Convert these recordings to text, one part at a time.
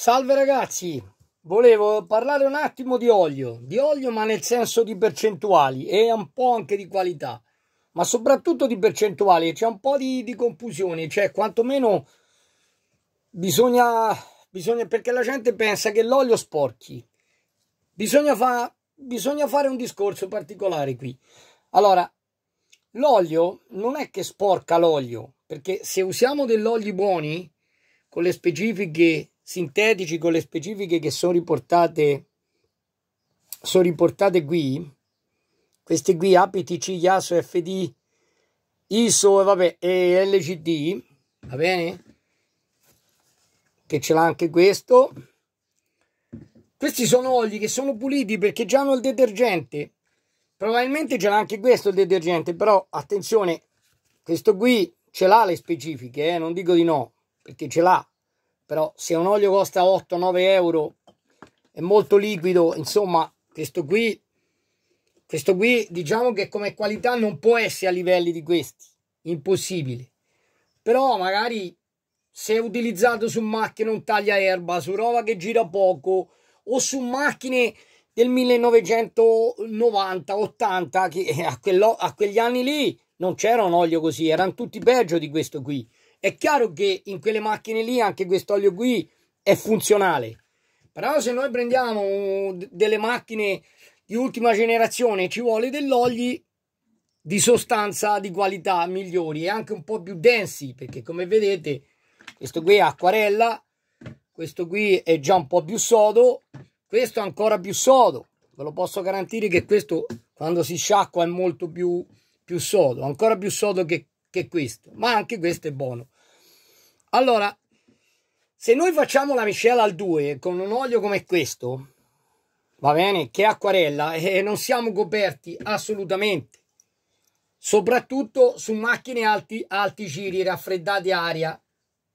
Salve ragazzi, volevo parlare un attimo di olio, di olio ma nel senso di percentuali e un po' anche di qualità, ma soprattutto di percentuali, c'è un po' di, di confusione, cioè quantomeno bisogna, bisogna, perché la gente pensa che l'olio sporchi, bisogna, fa, bisogna fare un discorso particolare qui. Allora, l'olio non è che sporca l'olio, perché se usiamo degli oli buoni, con le specifiche sintetici con le specifiche che sono riportate, sono riportate qui, queste qui APTC, IASO, FD, ISO vabbè, e LCD, va bene? Che ce l'ha anche questo. Questi sono oli che sono puliti perché già hanno il detergente. Probabilmente ce l'ha anche questo il detergente, però attenzione, questo qui ce l'ha le specifiche, eh? non dico di no, perché ce l'ha però se un olio costa 8-9 euro è molto liquido insomma questo qui questo qui diciamo che come qualità non può essere a livelli di questi impossibile però magari se utilizzato su macchine un taglia erba su roba che gira poco o su macchine del 1990-80 che a, quello, a quegli anni lì non c'era un olio così erano tutti peggio di questo qui è chiaro che in quelle macchine lì anche questo olio qui è funzionale, però se noi prendiamo uh, delle macchine di ultima generazione ci vuole dell'olio di sostanza di qualità migliori e anche un po' più densi perché come vedete questo qui è acquarella questo qui è già un po' più sodo questo è ancora più sodo ve lo posso garantire che questo quando si sciacqua è molto più, più sodo ancora più sodo che che questo, ma anche questo è buono. Allora, se noi facciamo la miscela al 2 con un olio come questo, va bene, che è acquarella, e eh, non siamo coperti assolutamente, soprattutto su macchine alti, alti giri, raffreddate aria,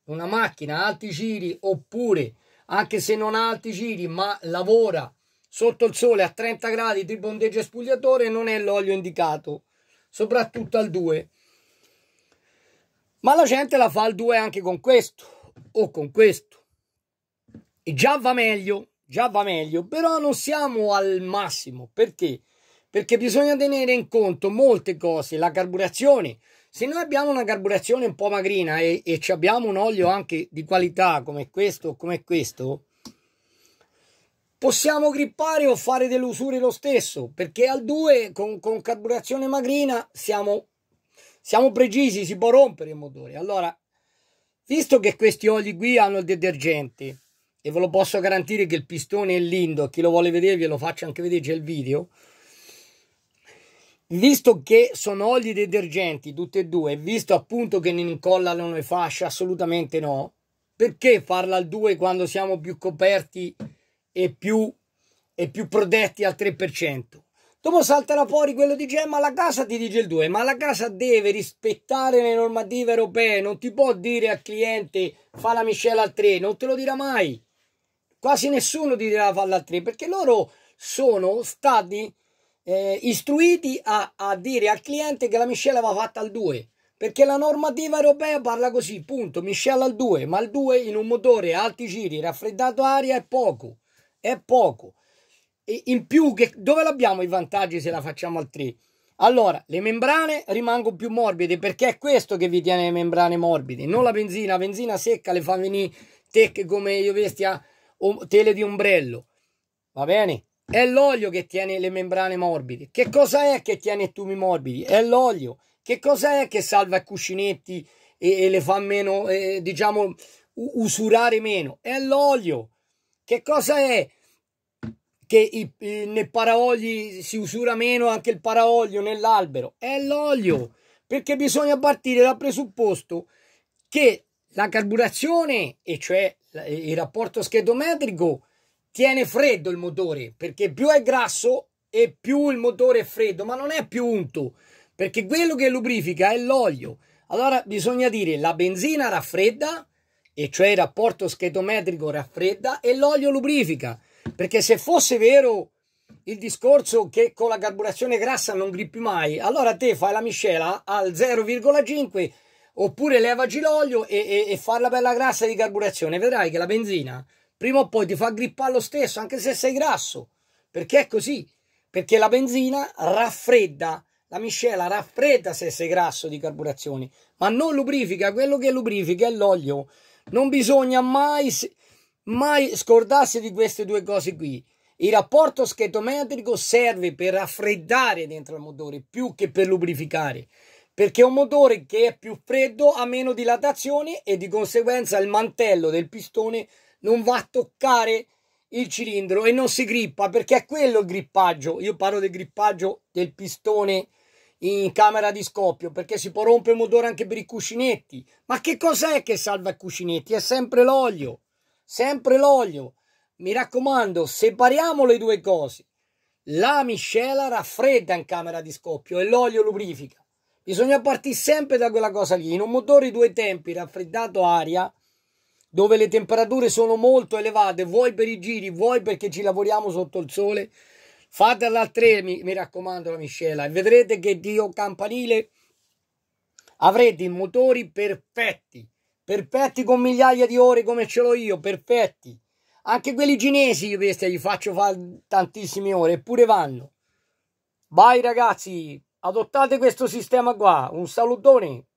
una macchina alti giri oppure anche se non ha alti giri ma lavora sotto il sole a 30 gradi di bondeggio e spugliatore non è l'olio indicato soprattutto al 2 ma la gente la fa al 2 anche con questo o con questo. E già va meglio, già va meglio, però non siamo al massimo. Perché? Perché bisogna tenere in conto molte cose, la carburazione. Se noi abbiamo una carburazione un po' magrina e, e abbiamo un olio anche di qualità come questo o come questo, possiamo grippare o fare delle usure lo stesso, perché al 2 con, con carburazione magrina siamo siamo precisi, si può rompere il motore. Allora, visto che questi oli qui hanno il detergente e ve lo posso garantire che il pistone è lindo, chi lo vuole vedere ve lo faccio anche vedere, c'è il video. Visto che sono oli detergenti tutti e due, visto appunto che non incollano le fasce, assolutamente no. Perché farla al 2 quando siamo più coperti e più, e più protetti al 3%? Dopo salterà fuori quello di Gemma la casa, ti dice il 2, ma la casa deve rispettare le normative europee, non ti può dire al cliente fa la miscela al 3, non te lo dirà mai. Quasi nessuno ti dirà falla al 3, perché loro sono stati eh, istruiti a, a dire al cliente che la miscela va fatta al 2, perché la normativa europea parla così, punto, miscela al 2, ma il 2 in un motore a alti giri, raffreddato aria è poco, è poco in più che, dove l'abbiamo i vantaggi se la facciamo al 3? Allora, le membrane rimangono più morbide perché è questo che vi tiene le membrane morbide, non la benzina. La benzina secca le fa venire tecche come io vestia o tele di ombrello. Va bene? È l'olio che tiene le membrane morbide. Che cosa è che tiene i tumi morbidi? È l'olio. Che cosa è che salva i cuscinetti e, e le fa meno, eh, diciamo, usurare meno? È l'olio. Che cosa è? che i, i, nel paraolio si usura meno anche il paraolio nell'albero, è l'olio, perché bisogna partire dal presupposto che la carburazione, e cioè il rapporto schedometrico, tiene freddo il motore, perché più è grasso e più il motore è freddo, ma non è più unto, perché quello che lubrifica è l'olio. Allora bisogna dire la benzina raffredda, e cioè il rapporto schedometrico raffredda, e l'olio lubrifica. Perché se fosse vero il discorso che con la carburazione grassa non grippi mai, allora te fai la miscela al 0,5 oppure levaci l'olio e, e, e fai la bella grassa di carburazione. Vedrai che la benzina prima o poi ti fa grippare lo stesso, anche se sei grasso. Perché è così? Perché la benzina raffredda, la miscela raffredda se sei grasso di carburazione, ma non lubrifica, quello che lubrifica è l'olio. Non bisogna mai mai scordarsi di queste due cose qui. Il rapporto schetometrico serve per raffreddare dentro il motore più che per lubrificare, perché un motore che è più freddo ha meno dilatazione e di conseguenza il mantello del pistone non va a toccare il cilindro e non si grippa perché è quello il grippaggio. Io parlo del grippaggio del pistone in camera di scoppio perché si può rompere il motore anche per i cuscinetti. Ma che cos'è che salva i cuscinetti? È sempre l'olio sempre l'olio. Mi raccomando, separiamo le due cose. La miscela raffredda in camera di scoppio e l'olio lubrifica. Bisogna partire sempre da quella cosa lì. In un motore due tempi raffreddato aria, dove le temperature sono molto elevate, vuoi per i giri, vuoi perché ci lavoriamo sotto il sole, fate a mi, mi raccomando la miscela, e vedrete che Dio campanile avrete i motori perfetti perfetti con migliaia di ore come ce l'ho io, perfetti. Anche quelli cinesi io questi gli faccio fare tantissime ore, eppure vanno. Vai ragazzi, adottate questo sistema qua. Un salutone.